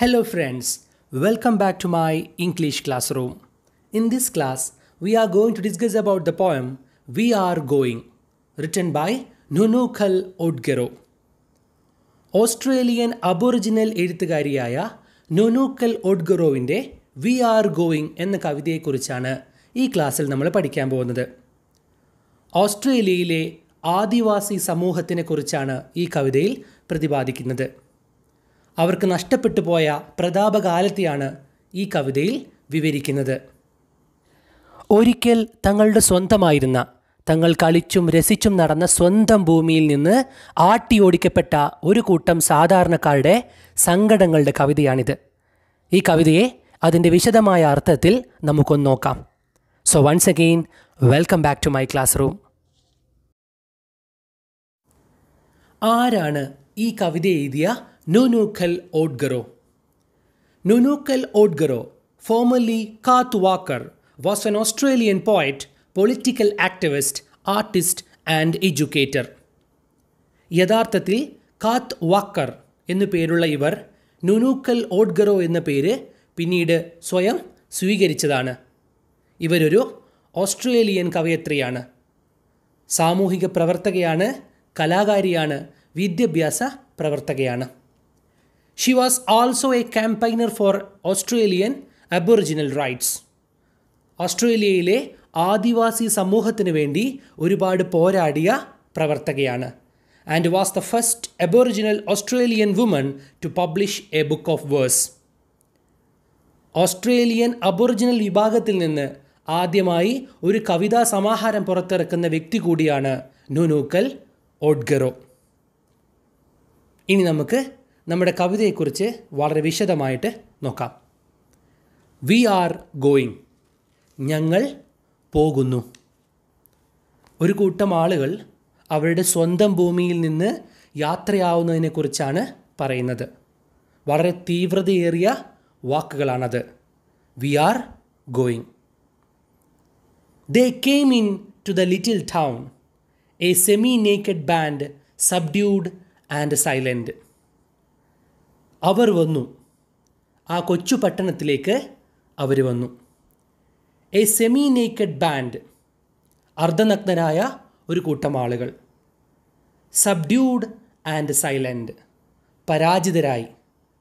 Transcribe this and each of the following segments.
Hello friends, welcome back to my English classroom. In this class, we are going to discuss about the poem We Are Going, written by Nunukal Odgero. Australian Aboriginal എഴുത്തുകാരിയായ Noonuccal ഒഡ്ഗറോവിൻ്റെ we are going എന്ന കവിതയെക്കുറിച്ചാണ് ഈ ക്ലാസ്സിൽ നമ്മൾ പഠിക്കാൻ പോകുന്നത് ഓസ്ട്രേലിയയിലെ ആദിവാസി സമൂഹത്തിനെക്കുറിച്ചാണ് ഈ കവിതയിൽ പ്രതിപാദിക്കുന്നത് അവർക്ക് നഷ്ടപ്പെട്ടു പോയ പ്രതാപകാലത്തെയാണ് ഈ കവിതയിൽ വിവരിക്കുന്നത് ഒരിക്കൽ തങ്ങളുടെ സ്വന്തമായിരുന്ന തങ്ങൾ കളിച്ചും രസിച്ചും നടന്ന സ്വന്തം ഭൂമിയിൽ നിന്ന് ആട്ടി ഓടിക്കപ്പെട്ട ഒരു കൂട്ടം സാധാരണക്കാരുടെ സങ്കടങ്ങളുടെ കവിതയാണിത് ഈ കവിതയെ അതിൻ്റെ വിശദമായ അർത്ഥത്തിൽ നമുക്കൊന്ന് നോക്കാം so once again welcome back to my classroom ആരാണ് ഈ കവിത എഴുതിയ Nunukal Odgaro. Nunukal Odgaro, formerly Kath Walker, was an Australian poet, political activist, artist, and educator യഥാർത്ഥത്തിൽ കാത്ത് വാക്കർ എന്നു പേരുള്ള ഇവർ നുനൂക്കൽ ഓഡ്ഗറോ എന്ന പേര് പിന്നീട് സ്വയം സ്വീകരിച്ചതാണ് ഇവരൊരു ഓസ്ട്രേലിയൻ കവയത്രിയാണ് സാമൂഹിക പ്രവർത്തകയാണ് കലാകാരിയാണ് വിദ്യാഭ്യാസ പ്രവർത്തകയാണ് She was also a campaigner for Australian Aboriginal rights ഓസ്ട്രേലിയയിലെ ആദിവാസി സമൂഹത്തിനു വേണ്ടി ഒരുപാട് പോരാടിയ പ്രവർത്തകയാണ് and was the first Aboriginal Australian woman to publish a book of verse Australian Aboriginal വിഭാഗത്തിൽ നിന്ന് ആദ്യമായി ഒരു കവിതാ സമാഹാരം പുറത്തിറക്കുന്ന വ്യക്തി കൂടിയാണ് നുനൂക്കൽ ഓഡ്ഗറോ ഇനി നമുക്ക് നമ്മുടെ കവിതയെക്കുറിച്ച് വളരെ വിശദമായിട്ട് നോക്കാം വി ആർ ഗോയിങ് ഞങ്ങൾ പോകുന്നു ഒരു കൂട്ടം ആളുകൾ അവരുടെ സ്വന്തം ഭൂമിയിൽ നിന്ന് യാത്രയാവുന്നതിനെക്കുറിച്ചാണ് പറയുന്നത് വളരെ തീവ്രതയേറിയ വാക്കുകളാണത് we are going they came into the little town a semi naked band subdued and silent അവർ വന്നു ആ കൊച്ചു പട്ടണത്തിലേക്ക് അവർ വന്നു എ സെമി നേക്കഡ് ബാൻഡ് അർദ്ധനഗ്നരായ ഒരു കൂട്ടം ആളുകൾ സബ്ഡ്യൂഡ് ആൻഡ് സൈലൻ്റ് പരാജിതരായി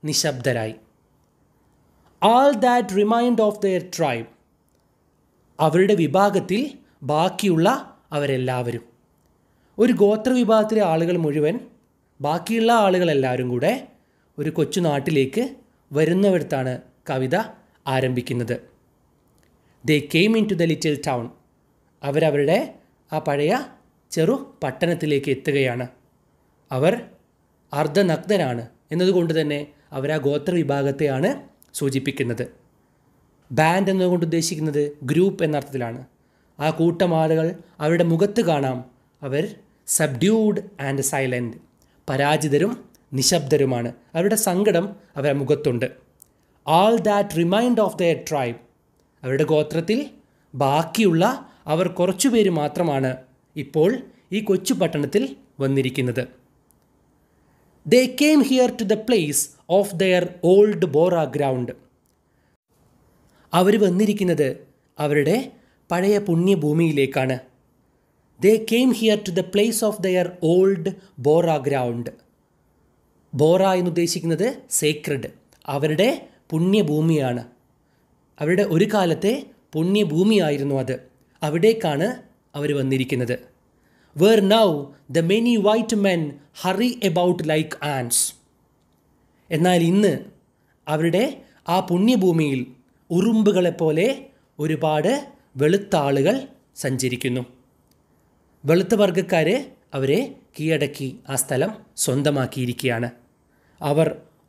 നിശബ്ദരായി all that remained of their tribe അവരുടെ വിഭാഗത്തിൽ ബാക്കിയുള്ള അവരെല്ലാവരും ഒരു ഗോത്ര വിഭാഗത്തിലെ ആളുകൾ മുഴുവൻ ബാക്കിയുള്ള ആളുകളെല്ലാവരും കൂടെ ഒരു കൊച്ചു നാട്ടിലേക്ക് വരുന്നവർത്താണ് കവിത ആരംഭിക്കുന്നത് they came into the little town അവരവരുടെ ആ പഴയ ചെറു പട്ടണത്തിലേക്ക് എത്തുകയാണ് അവർ അർദ്ധനഗ്നരാണ് എന്നതുകൊണ്ട് തന്നെ അവർ ആ ഗോത്രവിഭാഗത്തെയാണ് സൂചിപ്പിക്കുന്നത് ബാൻഡ് എന്നതുകൊണ്ട് ഉദ്ദേശിക്കുന്നത് ഗ്രൂപ്പ് എന്നർത്ഥത്തിലാണ് ആ കൂട്ടം ആളുകൾ അവരുടെ മുഖത്ത് കാണാം അവർ സബ്ഡ്യൂഡ് ആൻഡ് സൈലൻറ്റ് പരാജിതരും നിശബ്ദരുമാണ് അവരുടെ സങ്കടം അവരുടെ മുഖത്തുണ്ട് all that remained of the tribe അവരുടെ ഗോത്രത്തിൽ ബാക്കിയുള്ള അവർ കുറച്ചുപേര് മാത്രമാണ് ഇപ്പോൾ ഈ കൊച്ചു പട്ടണത്തിൽ വന്നിരിക്കുന്നത് they came here to the place of their old bora ground അവർ വന്നിരിക്കുന്നത് അവരുടെ പഴയ പുണ്യഭൂമിയിലേക്കാണ് they came here to the place of their old bora ground bora എന്നുദ്ദേശിക്കുന്നത് സേക്രഡ് അവരുടെ പുണ്യഭൂമിയാണ് അവരുടെ ഒരു കാലത്തെ പുണ്യഭൂമിയായിരുന്നു അത് അവിടേക്കാണ് അവർ വന്നിരിക്കുന്നത് where now the many white men hurry about like ants എന്നാൽ ഇന്ന് അവരുടെ ആ പുണ്യഭൂമിയിൽ ഉറുമ്പുകളെപ്പോലെ ഒരുപാട് വെളുത്ത ആളുകൾ സഞ്ചരിക്കുന്നു വെളുത്ത വർഗ്ഗക്കാർ അവരെ കീഴടക്കി ആ സ്ഥലം സ്വന്തമാക്കിയിരിക്കുകയാണ് അവർ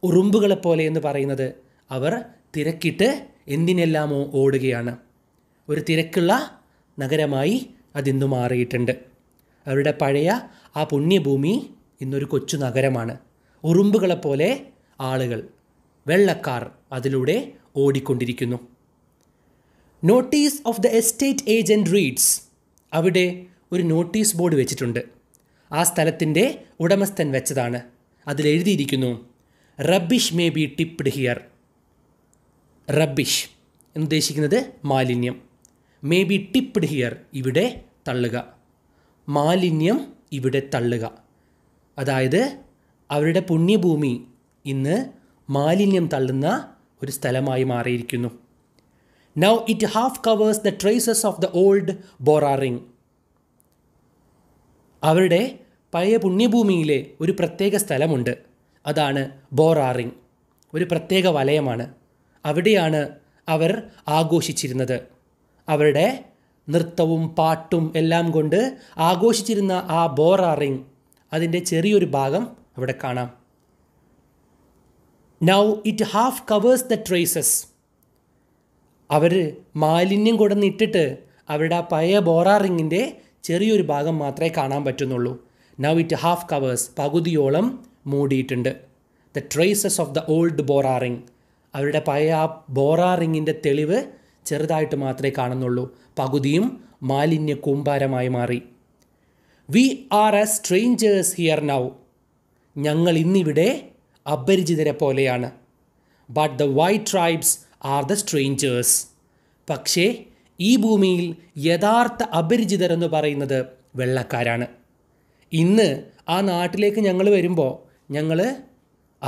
ഉറുമ്പുകളെപ്പോലെ എന്ന് പറയുന്നത് അവർ തിരക്കിട്ട് എന്തിനെല്ലാമോ ഓടുകയാണ് ഒരു തിരക്കുള്ള നഗരമായി അതിന്നു മാറിയിട്ടുണ്ട് അവരുടെ പഴയ ആ പുണ്യഭൂമി ഇന്നൊരു കൊച്ചു നഗരമാണ് ഉറുമ്പുകളെപ്പോലെ ആളുകൾ വെള്ളക്കാർ അതിലൂടെ ഓടിക്കൊണ്ടിരിക്കുന്നു notice of the estate agent reads അവിടെ ഒരു നോട്ടീസ് ബോർഡ് വെച്ചിട്ടുണ്ട് ആ സ്ഥലത്തിൻ്റെ ഉടമസ്ഥൻ വെച്ചതാണ് അതിൽ എഴുതിയിരിക്കുന്നു rubbish may be tipped here rubbish എന്നുദ്ദേശിക്കുന്നത് മാലിന്യം മേ ബി ടിപ്ഡ് ഹിയർ ഇവിടെ തള്ളുക മാലിന്യം ഇവിടെ തള്ളുക അതായത് അവരുടെ പുണ്യഭൂമി ഇന്ന് മാലിന്യം തള്ളുന്ന ഒരു സ്ഥലമായി മാറിയിരിക്കുന്നു now it half covers the traces of the old bora ring അവരുടെ പഴയ പുണ്യഭൂമിയിലെ ഒരു പ്രത്യേക സ്ഥലമുണ്ട് അതാണ് ബോറാറിങ് ഒരു പ്രത്യേക വലയമാണ് അവിടെയാണ് അവർ ആഘോഷിച്ചിരുന്നത് അവരുടെ നൃത്തവും പാട്ടും എല്ലാം കൊണ്ട് ആഘോഷിച്ചിരുന്ന ആ ബോറാറിങ് അതിൻ്റെ ചെറിയൊരു ഭാഗം അവിടെ കാണാം now it half covers the traces അവർ മാലിന്യം കൊടന്നിട്ടിട്ട് അവരുടെ ആ പഴയ ബോറാറിങ്ങിൻ്റെ ചെറിയൊരു ഭാഗം മാത്രമേ കാണാൻ പറ്റുന്നുള്ളൂ നവ് ഇറ്റ് ഹാഫ് കവേഴ്സ് പകുതിയോളം മൂടിയിട്ടുണ്ട് the traces of the old bora ring അവരുടെ പഴയ ആ ബോറാറിങ്ങിൻ്റെ തെളിവ് ചെറുതായിട്ട് മാത്രമേ കാണുന്നുള്ളൂ പകുതിയും മാലിന്യ കൂമ്പാരമായി മാറി we are a strangers here now ഞങ്ങൾ ഇന്നിവിടെ അപരിചിതരെ പോലെയാണ് but the white tribes are the strangers പക്ഷേ ഈ ഭൂമിയിൽ യഥാർത്ഥ അപരിചിതരെന്ന് പറയുന്നത് വെള്ളക്കാരാണ് ഇന്ന് ആ നാട്ടിലേക്ക് ഞങ്ങൾ വരുമ്പോൾ ഞങ്ങൾ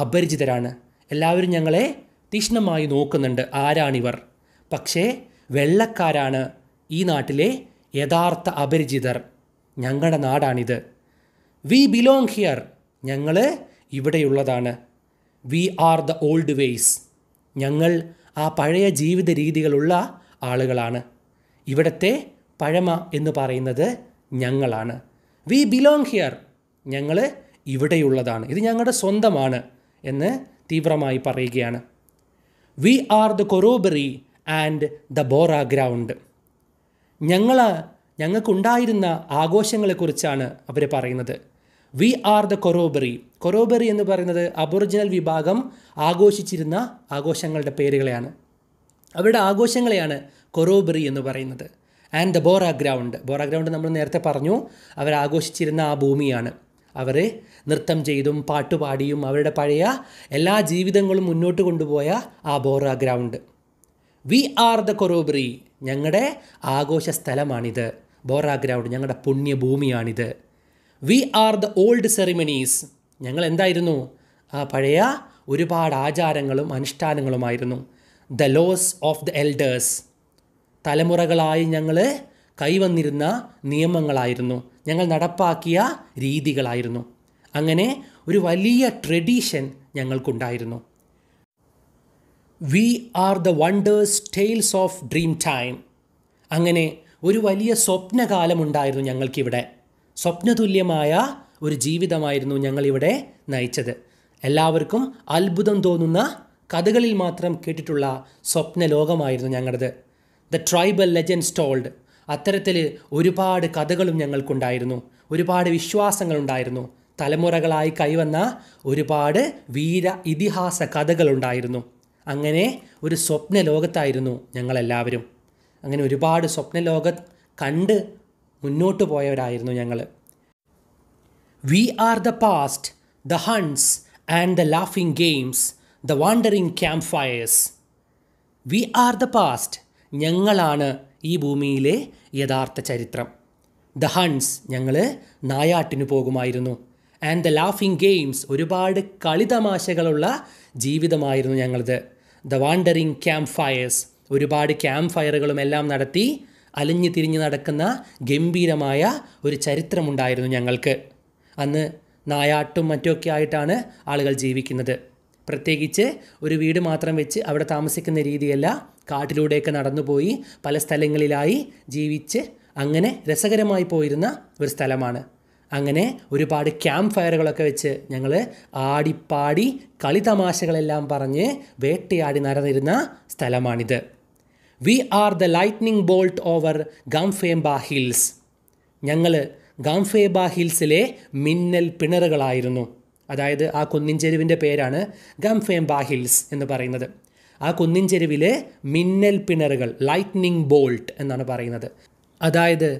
അപരിചിതരാണ് എല്ലാവരും ഞങ്ങളെ തീഷ്ണമായി നോക്കുന്നുണ്ട് ആരാണിവർ പക്ഷേ വെള്ളക്കാരാണ് ഈ നാട്ടിലെ യഥാർത്ഥ അപരിചിതർ ഞങ്ങളുടെ നാടാണിത് വി ബിലോങ് ഹിയർ ഞങ്ങൾ ഇവിടെയുള്ളതാണ് we are the old ways ഞങ്ങൾ ആ പഴയ ജീവിത രീതികളുള്ള ആളുകളാണ് ഇവിടുത്തെ പഴമ എന്ന് പറയുന്നത് ഞങ്ങളാണ് വി ബിലോങ് ഹിയർ ഞങ്ങൾ ഇവിടെയുള്ളതാണ് ഇത് ഞങ്ങളുടെ സ്വന്തമാണ് എന്ന് തീവ്രമായി പറയുകയാണ് we are the corroboree and the bora ground ഞങ്ങൾ ഞങ്ങൾക്കുണ്ടായിരുന്ന ആഘോഷങ്ങളെക്കുറിച്ചാണ് അവർ പറയുന്നത് we are the corroboree corroboree എന്ന് പറയുന്നത് അബൊറിജിനൽ വിഭാഗം ആഘോഷിച്ചിരുന്ന ആഘോഷങ്ങളുടെ പേരുകളെയാണ് അവരുടെ ആഘോഷങ്ങളെയാണ് കൊറോബറി എന്ന് പറയുന്നത് and the bora ground bora ground നമ്മൾ നേരത്തെ പറഞ്ഞു അവർ ആഘോഷിച്ചിരുന്ന ആ ഭൂമിയാണ് അവർ നൃത്തം ചെയ്തും പാട്ടുപാടിയും അവരുടെ പഴയ എല്ലാ ജീവിതങ്ങളും മുന്നോട്ട് കൊണ്ടുപോയ ആ bora ground we are the corroboree ഞങ്ങളുടെ ആഘോഷ സ്ഥലമാണിത് ബോറ ഗ്രൗണ്ട് ഞങ്ങളുടെ പുണ്യഭൂമിയാണിത് we are the old ceremonies ഞങ്ങൾ എന്തായിരുന്നു ആ പഴയ ഒരുപാട് ആചാരങ്ങളും അനുഷ്ഠാനങ്ങളുമായിരുന്നു the laws of the elders തലമുറകളായി ഞങ്ങൾ കൈവന്നിരുന്ന നിയമങ്ങളായിരുന്നു ഞങ്ങൾ നടപ്പാക്കിയ രീതികളായിരുന്നു അങ്ങനെ ഒരു വലിയ ട്രഡീഷൻ ഞങ്ങൾക്കുണ്ടായിരുന്നു we are the wonders tales of dream time അങ്ങനെ ഒരു വലിയ സ്വപ്നകാലമുണ്ടായിരുന്നു ഞങ്ങൾക്കിവിടെ സ്വപ്നതുല്യമായ ഒരു ജീവിതമായിരുന്നു ഞങ്ങളിവിടെ നയിച്ചത് എല്ലാവർക്കും അത്ഭുതം തോന്നുന്ന കഥകളിൽ മാത്രം കേട്ടിട്ടുള്ള സ്വപ്ന ലോകമായിരുന്നു ഞങ്ങളുടേത് ദ ട്രൈബൽ ലെജൻസ് ടോൾഡ് അത്തരത്തിൽ ഒരുപാട് കഥകളും ഞങ്ങൾക്കുണ്ടായിരുന്നു ഒരുപാട് വിശ്വാസങ്ങളുണ്ടായിരുന്നു തലമുറകളായി കൈവന്ന ഒരുപാട് വീര ഇതിഹാസ കഥകളുണ്ടായിരുന്നു അങ്ങനെ ഒരു സ്വപ്ന ലോകത്തായിരുന്നു ഞങ്ങളെല്ലാവരും അങ്ങനെ ഒരുപാട് സ്വപ്ന ലോകം കണ്ട് മുന്നോട്ട് പോയവരായിരുന്നു ഞങ്ങൾ we are the past the hunts and the laughing games the wandering camp fires we are the past ഞങ്ങളാണ് ഈ ഭൂമിയിലെ യഥാർത്ഥ ചരിത്രം ദ ഹൺസ് ഞങ്ങൾ നായാട്ടിന് പോകുമായിരുന്നു ആൻഡ് ദ ലാഫിംഗ് ഗെയിംസ് ഒരുപാട് കളിതമാശകളുള്ള ജീവിതമായിരുന്നു ഞങ്ങളത് ദ വാണ്ടറിങ് ക്യാമ്പ് ഫയേഴ്സ് ഒരുപാട് ക്യാമ്പ് ഫയറുകളും എല്ലാം നടത്തി അലഞ്ഞു തിരിഞ്ഞ് നടക്കുന്ന ഗംഭീരമായ ഒരു ചരിത്രമുണ്ടായിരുന്നു ഞങ്ങൾക്ക് അന്ന് നായാട്ടും മറ്റുമൊക്കെ ആയിട്ടാണ് ആളുകൾ ജീവിക്കുന്നത് പ്രത്യേകിച്ച് ഒരു വീട് മാത്രം വെച്ച് അവിടെ താമസിക്കുന്ന രീതിയല്ല കാട്ടിലൂടെയൊക്കെ നടന്നുപോയി പല സ്ഥലങ്ങളിലായി ജീവിച്ച് അങ്ങനെ രസകരമായി പോയിരുന്ന ഒരു സ്ഥലമാണ് അങ്ങനെ ഒരുപാട് ക്യാമ്പ് ഫയറുകളൊക്കെ വെച്ച് ഞങ്ങൾ ആടിപ്പാടി കളി തമാശകളെല്ലാം പറഞ്ഞ് വേട്ടയാടി നടന്നിരുന്ന സ്ഥലമാണിത് we are the lightning bolt over Gaphembah Hills ഞങ്ങൾ ഗംഫേബ ഹിൽസിലെ മിന്നൽ പിണറുകളായിരുന്നു അതായത് ആ കുന്നിൻ ചെരുവിൻ്റെ പേരാണ് ഗംഫേംബ ഹിൽസ് എന്ന് പറയുന്നത് ആ കുന്നിൻ ചെരുവിലെ മിന്നൽ പിണറുകൾ ലൈറ്റ്നിങ് ബോൾട്ട് എന്നാണ് പറയുന്നത് അതായത്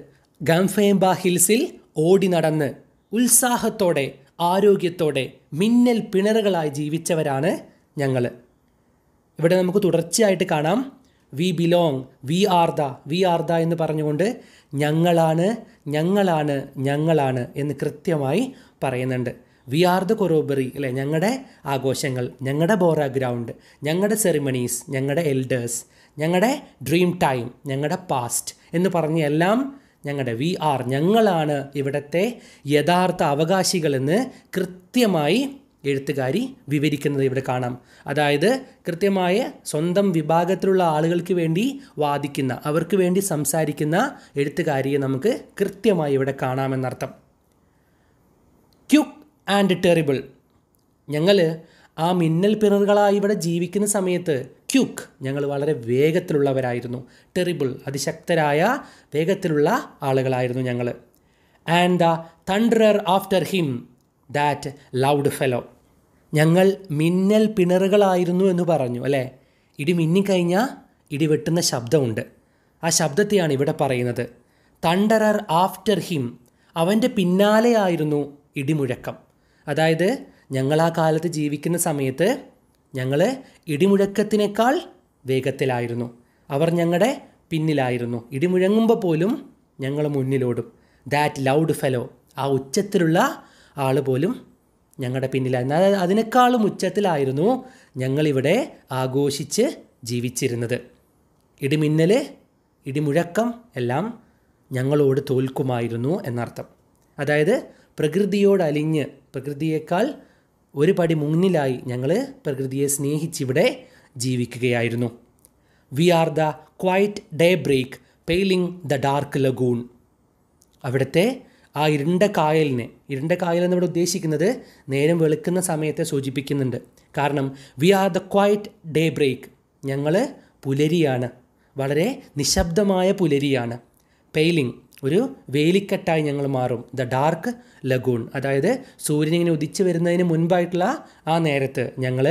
ഗംഫേംബ ഹിൽസിൽ ഓടി നടന്ന് ഉത്സാഹത്തോടെ ആരോഗ്യത്തോടെ മിന്നൽ പിണറുകളായി ജീവിച്ചവരാണ് ഞങ്ങൾ ഇവിടെ നമുക്ക് തുടർച്ചയായിട്ട് കാണാം we belong we are the we are the എന്ന് പറഞ്ഞുകൊണ്ട് ഞങ്ങളാണ് ഞങ്ങളാണ് ഞങ്ങളാണ് എന്ന് കൃത്യമായി പറയുന്നുണ്ട് വി ആർ ദ കൊറോബറി അല്ലെ ഞങ്ങളുടെ ആഘോഷങ്ങൾ ഞങ്ങളുടെ ബോറ ഗ്രൗണ്ട് ഞങ്ങളുടെ സെറിമണീസ് ഞങ്ങളുടെ എൽഡേഴ്സ് ഞങ്ങളുടെ ഡ്രീം ടൈം ഞങ്ങളുടെ പാസ്റ്റ് എന്ന് പറഞ്ഞ് എല്ലാം ഞങ്ങളുടെ വി ആർ ഞങ്ങളാണ് ഇവിടുത്തെ യഥാർത്ഥ അവകാശികളെന്ന് കൃത്യമായി എഴുത്തുകാരി വിവരിക്കുന്നത് ഇവിടെ കാണാം അതായത് കൃത്യമായ സ്വന്തം വിഭാഗത്തിലുള്ള ആളുകൾക്ക് വേണ്ടി വാദിക്കുന്ന അവർക്ക് വേണ്ടി സംസാരിക്കുന്ന എഴുത്തുകാരിയെ നമുക്ക് കൃത്യമായി ഇവിടെ കാണാമെന്നർത്ഥം ക്യുക്ക് ആൻഡ് ടെറിബിൾ ഞങ്ങൾ ആ മിന്നൽ പിറുകളായി ഇവിടെ ജീവിക്കുന്ന സമയത്ത് ക്യുക്ക് ഞങ്ങൾ വളരെ വേഗത്തിലുള്ളവരായിരുന്നു ടെറിബിൾ അതിശക്തരായ വേഗത്തിലുള്ള ആളുകളായിരുന്നു ഞങ്ങൾ and the thunderer after him that loud fellow ഞങ്ങൾ മിന്നൽ പിണറുകളായിരുന്നു എന്ന് പറഞ്ഞു അല്ലേ ഇടി മിന്നിക്കഴിഞ്ഞാൽ ഇടി വെട്ടുന്ന ശബ്ദമുണ്ട് ആ ശബ്ദത്തെയാണ് ഇവിടെ പറയുന്നത് തണ്ടറർ ആഫ്റ്റർ ഹിം അവൻ്റെ പിന്നാലെയായിരുന്നു ഇടിമുഴക്കം അതായത് ഞങ്ങൾ ആ കാലത്ത് ജീവിക്കുന്ന സമയത്ത് ഞങ്ങൾ ഇടിമുഴക്കത്തിനേക്കാൾ വേഗത്തിലായിരുന്നു അവർ ഞങ്ങളുടെ പിന്നിലായിരുന്നു ഇടിമുഴങ്ങുമ്പോൾ പോലും ഞങ്ങൾ മുന്നിലോടും ദാറ്റ് ലൗഡ് ഫെലോ ആ ഉച്ചത്തിലുള്ള ആൾ പോലും ഞങ്ങളുടെ പിന്നിലായിരുന്നു അതായത് അതിനേക്കാളും ഉച്ചത്തിലായിരുന്നു ഞങ്ങളിവിടെ ആഘോഷിച്ച് ജീവിച്ചിരുന്നത് ഇടിമിന്നൽ ഇടിമുഴക്കം എല്ലാം ഞങ്ങളോട് തോൽക്കുമായിരുന്നു എന്നർത്ഥം അതായത് പ്രകൃതിയോടലിഞ്ഞ് പ്രകൃതിയേക്കാൾ ഒരു പടി മുന്നിലായി ഞങ്ങൾ പ്രകൃതിയെ സ്നേഹിച്ചിവിടെ ജീവിക്കുകയായിരുന്നു we are the quiet daybreak paling the dark lagoon അവിടുത്തെ ആ ഇരുണ്ട കായലിനെ ഇരുണ്ട കായൽ എന്നിവിടെ ഉദ്ദേശിക്കുന്നത് നേരം വെളുക്കുന്ന സമയത്തെ സൂചിപ്പിക്കുന്നുണ്ട് കാരണം we are the quiet daybreak ഞങ്ങൾ പുലരിയാണ് വളരെ നിശബ്ദമായ പുലരിയാണ് പെയിലിംഗ് ഒരു വേലിക്കെട്ടായി ഞങ്ങൾ മാറും ദ ഡാർക്ക് ലഗൂൺ അതായത് ഇങ്ങനെ ഉദിച്ചു വരുന്നതിന് മുൻപായിട്ടുള്ള ആ നേരത്ത് ഞങ്ങൾ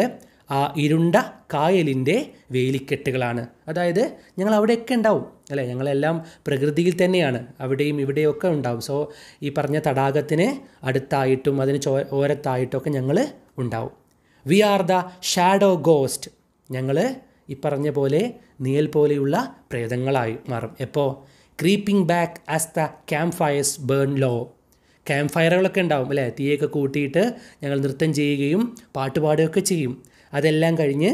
ആ ഇരുണ്ട കായലിൻ്റെ വേലിക്കെട്ടുകളാണ് അതായത് ഞങ്ങൾ അവിടെയൊക്കെ ഉണ്ടാവും അല്ലേ ഞങ്ങളെല്ലാം പ്രകൃതിയിൽ തന്നെയാണ് അവിടെയും ഇവിടെയൊക്കെ ഉണ്ടാവും സോ ഈ പറഞ്ഞ തടാകത്തിന് അടുത്തായിട്ടും അതിന് ചോ ഓരത്തായിട്ടൊക്കെ ഞങ്ങൾ ഉണ്ടാവും we are the shadow ghost ഞങ്ങൾ ഈ പറഞ്ഞ പോലെ നിയൽ പോലെയുള്ള പ്രേതങ്ങളായി മാറും എപ്പോൾ creeping back as the camp fires burn low camp ഫയറുകളൊക്കെ ഉണ്ടാവും അല്ലേ തീയൊക്കെ കൂട്ടിയിട്ട് ഞങ്ങൾ നൃത്തം ചെയ്യുകയും പാട്ടുപാടുകയൊക്കെ ചെയ്യും അതെല്ലാം കഴിഞ്ഞ്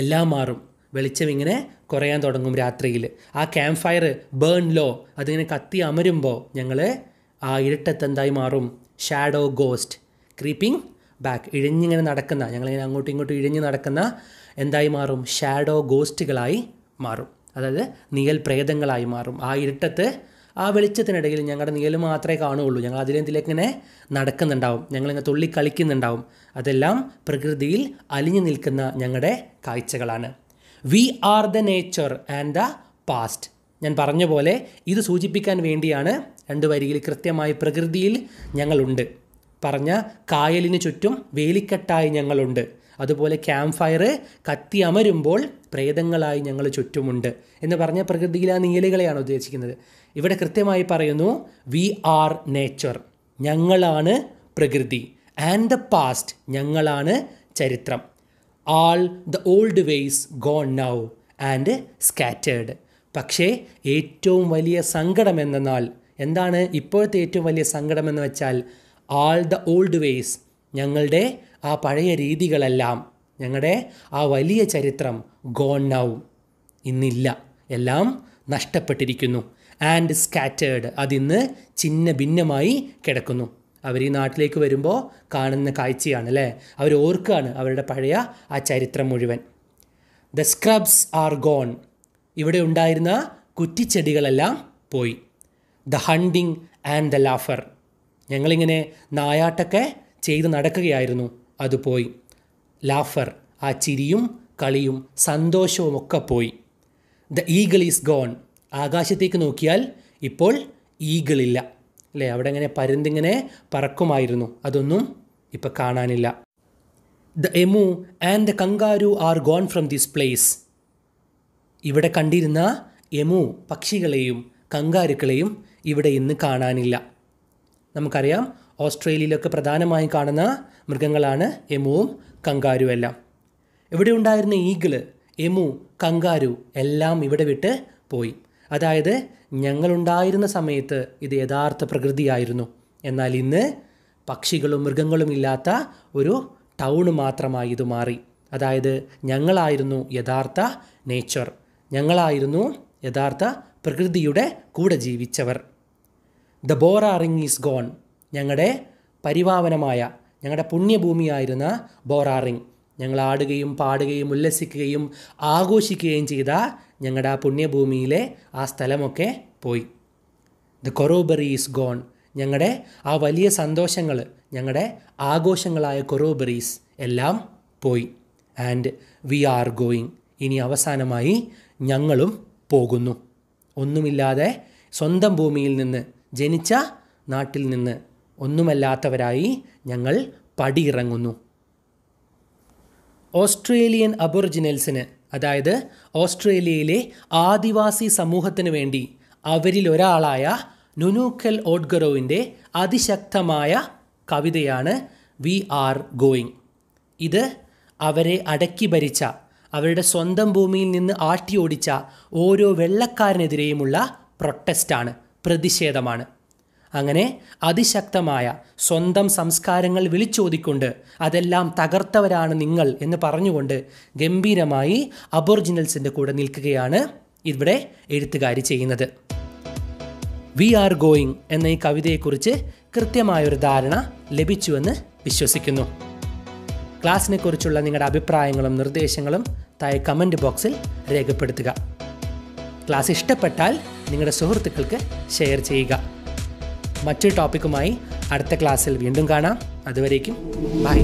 എല്ലാം മാറും വെളിച്ചം ഇങ്ങനെ കുറയാൻ തുടങ്ങും രാത്രിയിൽ ആ ക്യാമ്പ് ഫയർ ബേൺ ലോ അതിങ്ങനെ കത്തി അമരുമ്പോൾ ഞങ്ങൾ ആ ഇരുട്ടത്തെന്തായി മാറും ഷാഡോ ഗോസ്റ്റ് ക്രീപ്പിംഗ് ബാക്ക് ഇഴഞ്ഞിങ്ങനെ നടക്കുന്ന ഞങ്ങളിങ്ങനെ അങ്ങോട്ടും ഇങ്ങോട്ടും ഇഴഞ്ഞ് നടക്കുന്ന എന്തായി മാറും ഷാഡോ ഗോസ്റ്റുകളായി മാറും അതായത് നിഴൽ പ്രേതങ്ങളായി മാറും ആ ഇരുട്ടത്ത് ആ വെളിച്ചത്തിനിടയിൽ ഞങ്ങളുടെ നിഴൽ മാത്രമേ കാണുകയുള്ളൂ ഞങ്ങൾ അതിലെന്തിലിങ്ങനെ നടക്കുന്നുണ്ടാവും ഞങ്ങളിങ്ങനെ തുള്ളി കളിക്കുന്നുണ്ടാവും അതെല്ലാം പ്രകൃതിയിൽ അലിഞ്ഞു നിൽക്കുന്ന ഞങ്ങളുടെ കാഴ്ചകളാണ് we are the nature and the past ഞാൻ പറഞ്ഞ പോലെ ഇത് സൂചിപ്പിക്കാൻ വേണ്ടിയാണ് രണ്ട് വരിയിൽ കൃത്യമായി പ്രകൃതിയിൽ ഞങ്ങളുണ്ട് പറഞ്ഞ കായലിന് ചുറ്റും വേലിക്കെട്ടായി ഞങ്ങളുണ്ട് അതുപോലെ ക്യാമ്പ് ഫയർ കത്തി അമരുമ്പോൾ പ്രേതങ്ങളായി ഞങ്ങൾ ചുറ്റുമുണ്ട് എന്ന് പറഞ്ഞ പ്രകൃതിയിലെ നീലുകളെയാണ് ഉദ്ദേശിക്കുന്നത് ഇവിടെ കൃത്യമായി പറയുന്നു വി ആർ നേച്ചർ ഞങ്ങളാണ് പ്രകൃതി ആൻഡ് ദ പാസ്റ്റ് ഞങ്ങളാണ് ചരിത്രം all the old ways gone now and scattered പക്ഷേ ഏറ്റവും വലിയ സങ്കടം എന്നാൽ എന്താണ് ഇപ്പോഴത്തെ ഏറ്റവും വലിയ സങ്കടം എന്ന് വെച്ചാൽ ആൾ ദ ഓൾഡ് വേയ്സ് ഞങ്ങളുടെ ആ പഴയ രീതികളെല്ലാം ഞങ്ങളുടെ ആ വലിയ ചരിത്രം ഗോൺ നൗ ഇന്നില്ല എല്ലാം നഷ്ടപ്പെട്ടിരിക്കുന്നു ആൻഡ് സ്കാറ്റേഡ് അതിന്ന് ചിന്ന ഭിന്നമായി കിടക്കുന്നു അവർ ഈ നാട്ടിലേക്ക് വരുമ്പോൾ കാണുന്ന കാഴ്ചയാണ് അല്ലേ അവർ ഓർക്കുകയാണ് അവരുടെ പഴയ ആ ചരിത്രം മുഴുവൻ ദ സ്ക്രബ്സ് ആർ ഗോൺ ഇവിടെ ഉണ്ടായിരുന്ന കുറ്റിച്ചെടികളെല്ലാം പോയി the hunting and the laughter ഞങ്ങളിങ്ങനെ നായാട്ടൊക്കെ ചെയ്ത് നടക്കുകയായിരുന്നു അത് പോയി ലാഫർ ആ ചിരിയും കളിയും സന്തോഷവും ഒക്കെ പോയി ദ ഈഗിൾ ഈസ് ഗോൺ ആകാശത്തേക്ക് നോക്കിയാൽ ഇപ്പോൾ ഈഗിളില്ല അല്ലേ അവിടെ ഇങ്ങനെ പരുന്തിങ്ങനെ പറക്കുമായിരുന്നു അതൊന്നും ഇപ്പോൾ കാണാനില്ല the emu and the kangaroo are gone from this place ഇവിടെ കണ്ടിരുന്ന എമു പക്ഷികളെയും കങ്കാരുക്കളെയും ഇവിടെ ഇന്ന് കാണാനില്ല നമുക്കറിയാം ഓസ്ട്രേലിയയിലൊക്കെ പ്രധാനമായും കാണുന്ന മൃഗങ്ങളാണ് എമുവും കങ്കാരും എല്ലാം ഇവിടെ ഉണ്ടായിരുന്ന ഈഗിള് എമു കങ്കാരു എല്ലാം ഇവിടെ വിട്ട് പോയി അതായത് ഞങ്ങളുണ്ടായിരുന്ന സമയത്ത് ഇത് യഥാർത്ഥ പ്രകൃതിയായിരുന്നു എന്നാൽ ഇന്ന് പക്ഷികളും മൃഗങ്ങളും ഇല്ലാത്ത ഒരു ടൗണ് മാത്രമായി ഇത് മാറി അതായത് ഞങ്ങളായിരുന്നു യഥാർത്ഥ നേച്ചർ ഞങ്ങളായിരുന്നു യഥാർത്ഥ പ്രകൃതിയുടെ കൂടെ ജീവിച്ചവർ ദ ബോറാറിങ് ഈസ് ഗോൺ ഞങ്ങളുടെ പരിപാവനമായ ഞങ്ങളുടെ പുണ്യഭൂമിയായിരുന്ന ബോറാറിങ് ഞങ്ങൾ ആടുകയും പാടുകയും ഉല്ലസിക്കുകയും ആഘോഷിക്കുകയും ചെയ്ത ഞങ്ങളുടെ ആ പുണ്യഭൂമിയിലെ ആ സ്ഥലമൊക്കെ പോയി ദ കൊറോബറി ഈസ് ഗോൺ ഞങ്ങളുടെ ആ വലിയ സന്തോഷങ്ങൾ ഞങ്ങളുടെ ആഘോഷങ്ങളായ കൊറോബറീസ് എല്ലാം പോയി ആൻഡ് വി ആർ ഗോയിങ് ഇനി അവസാനമായി ഞങ്ങളും പോകുന്നു ഒന്നുമില്ലാതെ സ്വന്തം ഭൂമിയിൽ നിന്ന് ജനിച്ച നാട്ടിൽ നിന്ന് ഒന്നുമല്ലാത്തവരായി ഞങ്ങൾ പടിയിറങ്ങുന്നു ഓസ്ട്രേലിയൻ അബൊറിജിനൽസിന് അതായത് ഓസ്ട്രേലിയയിലെ ആദിവാസി സമൂഹത്തിന് വേണ്ടി അവരിൽ ഒരാളായ നുനൂക്കൽ ഓഡ്ഗറോവിൻ്റെ അതിശക്തമായ കവിതയാണ് വി ആർ ഗോയിങ് ഇത് അവരെ അടക്കി ഭരിച്ച അവരുടെ സ്വന്തം ഭൂമിയിൽ നിന്ന് ആട്ടിയോടിച്ച ഓരോ വെള്ളക്കാരനെതിരെയുമുള്ള പ്രൊട്ടസ്റ്റാണ് പ്രതിഷേധമാണ് അങ്ങനെ അതിശക്തമായ സ്വന്തം സംസ്കാരങ്ങൾ വിളിച്ചോതിക്കൊണ്ട് അതെല്ലാം തകർത്തവരാണ് നിങ്ങൾ എന്ന് പറഞ്ഞുകൊണ്ട് ഗംഭീരമായി അബോറിജിനൽസിൻ്റെ കൂടെ നിൽക്കുകയാണ് ഇവിടെ എഴുത്തുകാരി ചെയ്യുന്നത് വി ആർ ഗോയിങ് എന്ന ഈ കവിതയെക്കുറിച്ച് കൃത്യമായൊരു ധാരണ ലഭിച്ചുവെന്ന് വിശ്വസിക്കുന്നു കുറിച്ചുള്ള നിങ്ങളുടെ അഭിപ്രായങ്ങളും നിർദ്ദേശങ്ങളും താഴെ കമൻറ്റ് ബോക്സിൽ രേഖപ്പെടുത്തുക ക്ലാസ് ഇഷ്ടപ്പെട്ടാൽ നിങ്ങളുടെ സുഹൃത്തുക്കൾക്ക് ഷെയർ ചെയ്യുക മറ്റൊരു ടോപ്പിക്കുമായി അടുത്ത ക്ലാസ്സിൽ വീണ്ടും കാണാം അതുവരേക്കും ബൈ